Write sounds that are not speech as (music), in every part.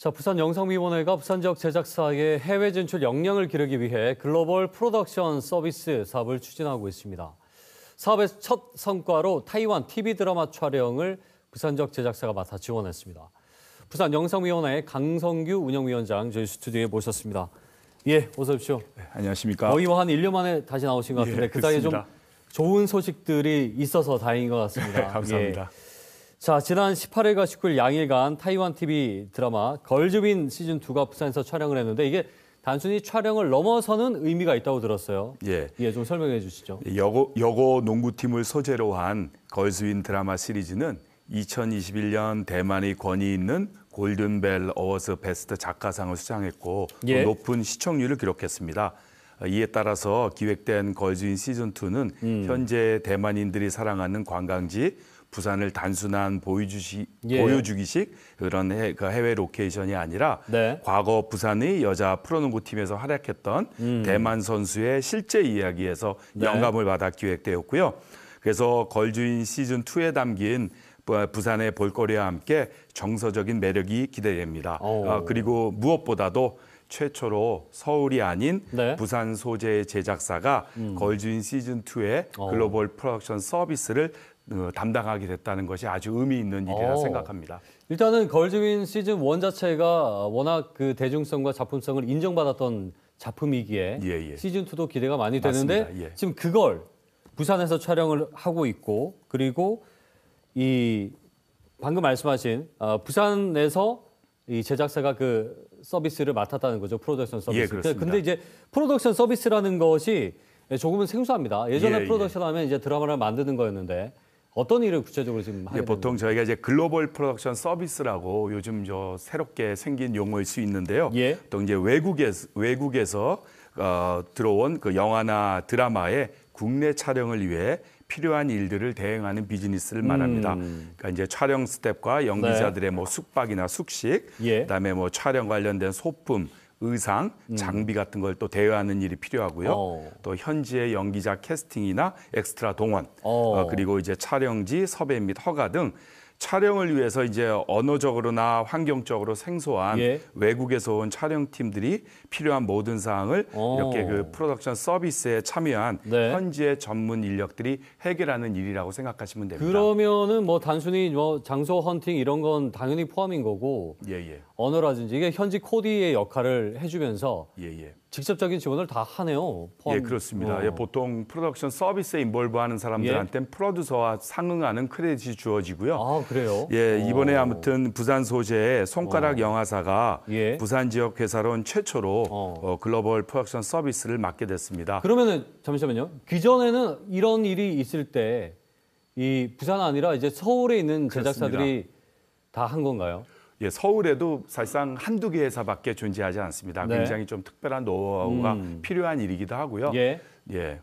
자, 부산 영상미원회가 부산 지역 제작사의 해외 진출 역량을 기르기 위해 글로벌 프로덕션 서비스 사업을 추진하고 있습니다. 사업의 첫 성과로 타이완 TV 드라마 촬영을 부산 지역 제작사가 맡아 지원했습니다. 부산 영상위원회 강성규 운영위원장 저희 스튜디오에 모셨습니다. 예, 어서 오십시오. 네, 안녕하십니까. 거의 뭐 한 1년 만에 다시 나오신 것 같은데 예, 그 사이에 좀 좋은 소식들이 있어서 다행인 것 같습니다. (laughs) 네, 감사합니다. 예. 자, 지난 18일과 19일 양일간 타이완 TV 드라마 걸즈윈 시즌 2가 부산에서 촬영을 했는데 이게 단순히 촬영을 넘어서는 의미가 있다고 들었어요. 예. 예, 좀 설명해 주시죠. 여고, 여고 농구팀을 소재로 한걸즈윈 드라마 시리즈는 2021년 대만의 권위 있는 골든벨 어워즈 베스트 작가상을 수상했고 예. 높은 시청률을 기록했습니다. 이에 따라서 기획된 걸즈윈 시즌2는 음. 현재 대만인들이 사랑하는 관광지 부산을 단순한 보여주시, 예. 보여주기식 그런 해, 그 해외 로케이션이 아니라 네. 과거 부산의 여자 프로농구 팀에서 활약했던 음. 대만 선수의 실제 이야기에서 네. 영감을 받아 기획되었고요. 그래서 걸주인 시즌 2에 담긴 부산의 볼거리와 함께 정서적인 매력이 기대됩니다. 어, 아, 그리고 무엇보다도 최초로 서울이 아닌 네. 부산 소재의 제작사가 음. 걸주인 시즌2의 어. 글로벌 프로덕션 서비스를 어, 담당하게 됐다는 것이 아주 의미 있는 일이라 오. 어. 생각합니다. 일단은 걸즈윈 시즌 원 자체가 워낙 그 대중성과 작품성을 인정받았던 작품이기에 예, 예. 시즌 투도 기대가 많이 맞습니다. 되는데 예. 지금 그걸 부산에서 촬영을 하고 있고 그리고 이 방금 말씀하신 어, 부산에서 이 제작사가 그 서비스를 맡았다는 거죠 프로덕션 서비스. 예, 근데 이제 프로덕션 서비스라는 것이 조금은 생소합니다. 예전에 예, 예. 프로덕션 예. 하면 이제 드라마를 만드는 거였는데 어떤 일을 구체적으로 지금 하게 보통 저희가 이제 글로벌 프로덕션 서비스라고 요즘 저 새롭게 생긴 용어일 수 있는데요. 예. 또 이제 외국에서 외국에서 어, 들어온 그 영화나 드라마의 국내 촬영을 위해 필요한 일들을 대행하는 비즈니스를 말합니다. 음. 그러니까 이제 촬영 스텝과 네. 연기자들의 네. 뭐 숙박이나 숙식, 예. 그다음에 뭐 촬영 관련된 소품, 의상, 음. 장비 같은 걸 또 대여하는 일이 필요하고요. 오. 어. 또 현지의 연기자 캐스팅이나 엑스트라 동원, 어. 어, 그리고 이제 촬영지, 섭외 및 허가 등 촬영을 위해서 이제 언어적으로나 환경적으로 생소한 예. 외국에서 온 촬영팀들이 필요한 모든 사항을 오. 이렇게 그 프로덕션 서비스에 참여한 네. 현지의 전문 인력들이 해결하는 일이라고 생각하시면 됩니다. 그러면은 뭐 단순히 뭐 장소 헌팅 이런 건 당연히 포함인 거고 예, 예. 언어라든지 이게 현지 코디의 역할을 해주면서 예, 예. 직접적인 지원을 다 하네요. 포함... 예, 그렇습니다. 어. 예, 보통 프로덕션 서비스에 인볼브하는 사람들한테는 예. 프로듀서와 상응하는 크레딧이 주어지고요. 아, 그래요? 예, 어. 이번에 오. 아무튼 부산 소재의 손가락 오. 어. 영화사가 예. 부산 지역 회사론 최초로 어. 어, 글로벌 프로덕션 서비스를 맡게 됐습니다. 그러면은 잠시만요. 기존에는 이런 일이 있을 때 이 부산 아니라 이제 서울에 있는 제작사들이 다 한 건가요? 예, 서울에도 사실상 한두 개 회사밖에 존재하지 않습니다. 네. 굉장히 좀 특별한 노하우가 음. 필요한 일이기도 하고요. 예. 예.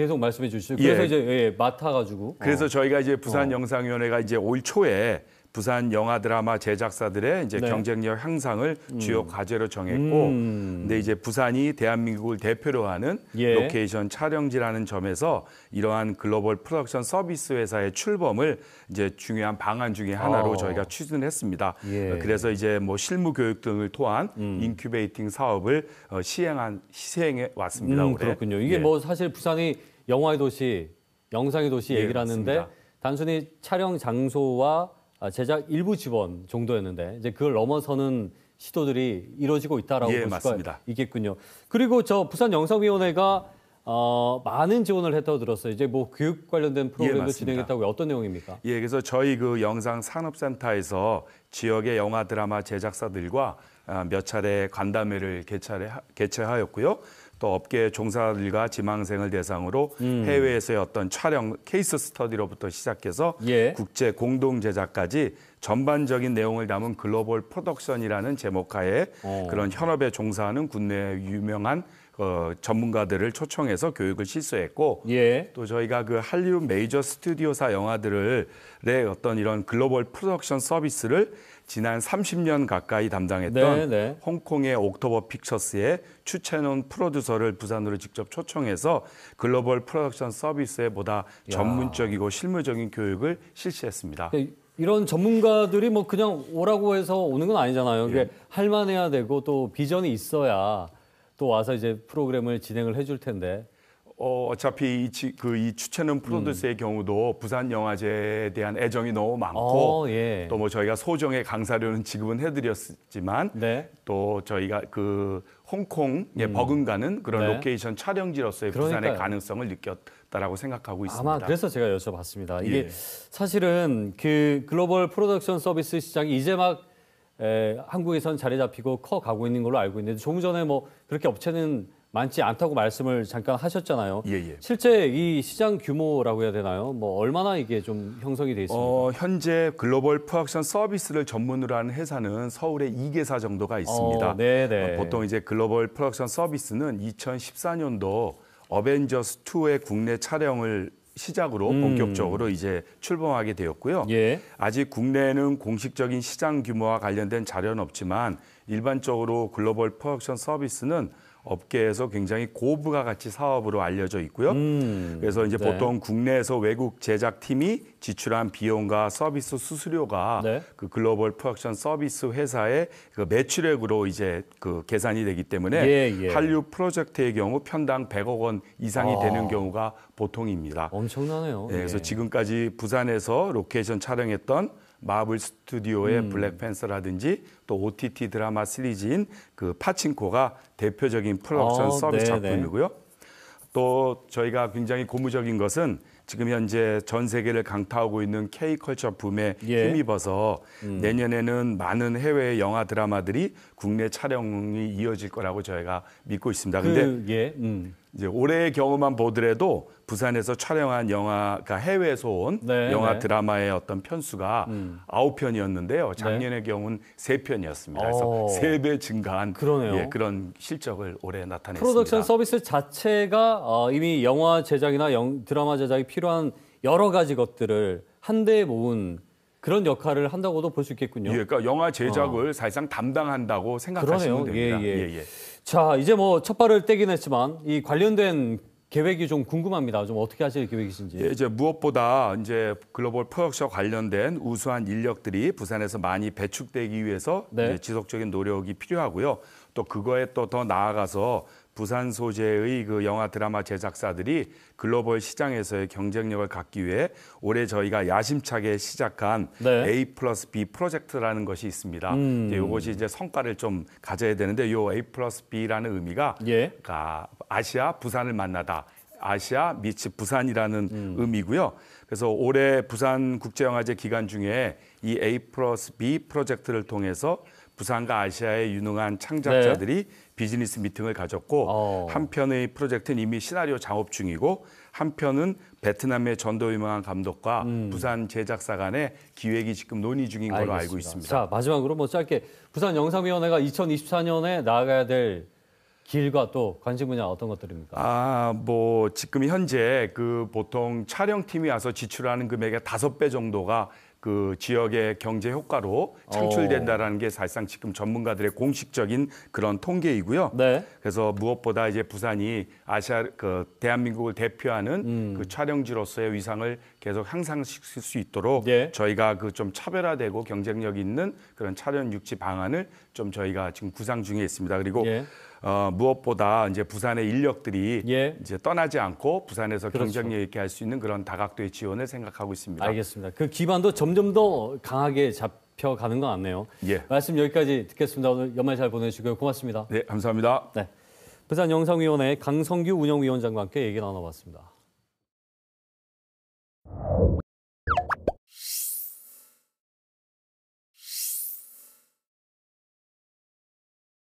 계속 말씀해 주시죠. 예. 그래서 예. 이제 예, 맡아가지고. 그래서 어. 저희가 이제 어. 부산 영상위원회가 이제 올 초에 부산 영화 드라마 제작사들의 이제 네. 경쟁력 향상을 음. 주요 과제로 정했고, 음. 근데 이제 부산이 대한민국을 대표로 하는 예. 로케이션 촬영지라는 점에서 이러한 글로벌 프로덕션 서비스 회사의 출범을 이제 중요한 방안 중의 하나로 어. 저희가 추진했습니다. 예. 어, 그래서 이제 뭐 실무 교육 등을 통한 음. 인큐베이팅 사업을 어, 시행한 시행해 왔습니다. 음, 그렇군요. 이게 예. 뭐 사실 부산이 영화의 도시, 영상의 도시 예, 얘기를 하는데 맞습니다. 단순히 촬영 장소와 아, 제작 일부 지원 정도였는데 이제 그걸 넘어서는 시도들이 이루어지고 있다라고 예, 볼 수가 맞습니다. 있겠군요. 그리고 저 부산 영상위원회가 어, 많은 지원을 했다고 들었어요. 이제 뭐 교육 관련된 예, 프로그램도 예, 진행했다고 어떤 내용입니까? 예, 그래서 저희 그 영상 산업센터에서 지역의 영화 드라마 제작사들과 아, 몇 차례 간담회를 개최하였고요. 또 업계 종사자들과 지망생을 대상으로 음. 해외에서의 어떤 촬영 케이스 스터디로부터 시작해서 예. 국제 공동 제작까지 전반적인 내용을 담은 글로벌 프로덕션이라는 제목하에 오. 그런 현업에 종사하는 국내 유명한 어, 전문가들을 초청해서 교육을 실수했고 예. 또 저희가 그 할리우드 메이저 스튜디오사 영화들의 을 어떤 이런 글로벌 프로덕션 서비스를 지난 30년 가까이 담당했던 네, 네. 홍콩의 옥토버 픽처스의 추채논 프로듀서를 부산으로 직접 초청해서 글로벌 프로덕션 서비스에 보다 전문적이고 실무적인 교육을 실시했습니다. 네. 이런 전문가들이 뭐 그냥 오라고 해서 오는 건 아니잖아요. 이게 예. 할만해야 되고 또 비전이 있어야 또 와서 이제 프로그램을 진행을 해줄 텐데 어, 어차피 이, 그, 이 추천은 프로듀스의 음. 경우도 부산 영화제에 대한 애정이 너무 많고 어, 예. 또뭐 저희가 소정의 강사료는 지급은 해드렸지만 네. 또 저희가 그 홍콩에 음. 버금가는 그런 네. 로케이션 촬영지로서의 그러니까요. 부산의 가능성을 느꼈다라고 생각하고 있습니다. 아마 그래서 제가 여쭤봤습니다. 이게 예. 사실은 그 글로벌 프로덕션 서비스 시장이 이제 막 에, 한국에선 자리 잡히고 커 가고 있는 걸로 알고 있는데 조금 전에 뭐 그렇게 업체는 많지 않다고 말씀을 잠깐 하셨잖아요. 예, 예. 실제 이 시장 규모라고 해야 되나요? 뭐 얼마나 이게 좀 형성이 돼 있습니까? 어, 현재 글로벌 프로션 서비스를 전문으로 하는 회사는 서울에 2개사 정도가 있습니다. 어, 네네. 네. 어, 보통 이제 글로벌 프로션 서비스는 2014년도 어벤져스 2의 국내 촬영을 시작으로 음. 본격적으로 이제 출범하게 되었고요. 예. 아직 국내에는 공식적인 시장 규모와 관련된 자료는 없지만 일반적으로 글로벌 프로덕션 서비스는 업계에서 굉장히 고부가 가치 사업으로 알려져 있고요. 음, 그래서 이제 네. 보통 국내에서 외국 제작팀이 지출한 비용과 서비스 수수료가 네. 그 글로벌 프로덕션 서비스 회사의 그 매출액으로 이제 그 계산이 되기 때문에 예, 예. 한류 프로젝트의 경우 편당 100억 원 이상이 아, 되는 경우가 보통입니다. 엄청나네요. 네, 그래서 예. 지금까지 부산에서 로케이션 촬영했던 마블 스튜디오의 음. 블랙팬서라든지 또 OTT 드라마 시리즈인 그 파친코가 대표적인 플러션 어, 아, 서비스 네네. 네. 작품이고요. 또 저희가 굉장히 고무적인 것은 지금 현재 전 세계를 강타하고 있는 K 컬처 붐에 예. 힘입어서 음. 내년에는 많은 해외 영화 드라마들이 국내 촬영이 이어질 거라고 저희가 믿고 있습니다. 근데 그, 예. 음. 이제 올해 의 경우만 보더라도 부산에서 촬영한 영화가 해외에서 온 네, 영화 네. 드라마의 어떤 편수가 음. 아홉 편이었는데요 작년의 네. 경우는 세편이었습니다 그래서 어. 세배 증가한 그러네요. 예, 그런 실적을 올해 나타냈습니다. 프로덕션 서비스 자체가 어, 이미 영화 제작이나 영, 드라마 제작이 필요한 여러 가지 것들을 한 대에 모은 그런 역할을 한다고도 볼 수 있겠군요. 예, 그러니까 영화 제작을 어. 사실상 담당한다고 생각하시면 그러네요. 예, 됩니다. 예, 예. 예, 자, 이제 뭐첫 발을 떼긴 했지만 이 관련된 계획이 좀 궁금합니다. 좀 어떻게 하실 계획이신지. 예, 이제 무엇보다 이제 글로벌 프로덕션 관련된 우수한 인력들이 부산에서 많이 배축되기 위해서 네. 지속적인 노력이 필요하고요. 또 그거에 또 더 나아가서 부산 소재의 그 영화 드라마 제작사들이 글로벌 시장에서의 경쟁력을 갖기 위해 올해 저희가 야심차게 시작한 네. A 플러스 B 프로젝트라는 것이 있습니다. 음. 이것이 이제 성과를 좀 가져야 되는데 이 A 플러스 B라는 의미가 예. 그러니까 아시아 부산을 만나다. 아시아 미치 부산이라는 음. 의미고요. 그래서 올해 부산 국제영화제 기간 중에 이 A 플러스 B 프로젝트를 통해서 부산과 아시아의 유능한 창작자들이 네. 비즈니스 미팅을 가졌고 어. 한편의 프로젝트는 이미 시나리오 작업 중이고 한편은 베트남의 전도유망한 감독과 음. 부산 제작사 간의 기획이 지금 논의 중인 걸로 알겠습니다. 알고 있습니다. 자 마지막으로 뭐 짧게 부산 영상위원회가 2024년에 나아가야 될 길과 또 관심 분야 어떤 것들입니까? 아, 뭐 지금 현재 그 보통 촬영팀이 와서 지출하는 금액의 다배 정도가 그 지역의 경제 효과로 창출된다라는 게 사실상 지금 전문가들의 공식적인 그런 통계이고요. 네. 그래서 무엇보다 이제 부산이 아시아 그 대한민국을 대표하는 음. 그 촬영지로서의 위상을 계속 향상시킬 수 있도록 예. 저희가 그 좀 차별화되고 경쟁력 있는 그런 촬영 육지 방안을 좀 저희가 지금 구상 중에 있습니다. 그리고 예. 어, 무엇보다 이제 부산의 인력들이 예. 이제 떠나지 않고 부산에서 그렇죠. 경쟁력 있게 할 수 있는 그런 다각도의 지원을 생각하고 있습니다. 알겠습니다. 그 기반도 점점 더 강하게 잡혀 가는 것 같네요. 예. 말씀 여기까지 듣겠습니다. 오늘 연말 잘 보내시고요. 고맙습니다. 네, 감사합니다. 네. 부산영상위원회 강성규 운영위원장과 함께 얘기 나눠봤습니다.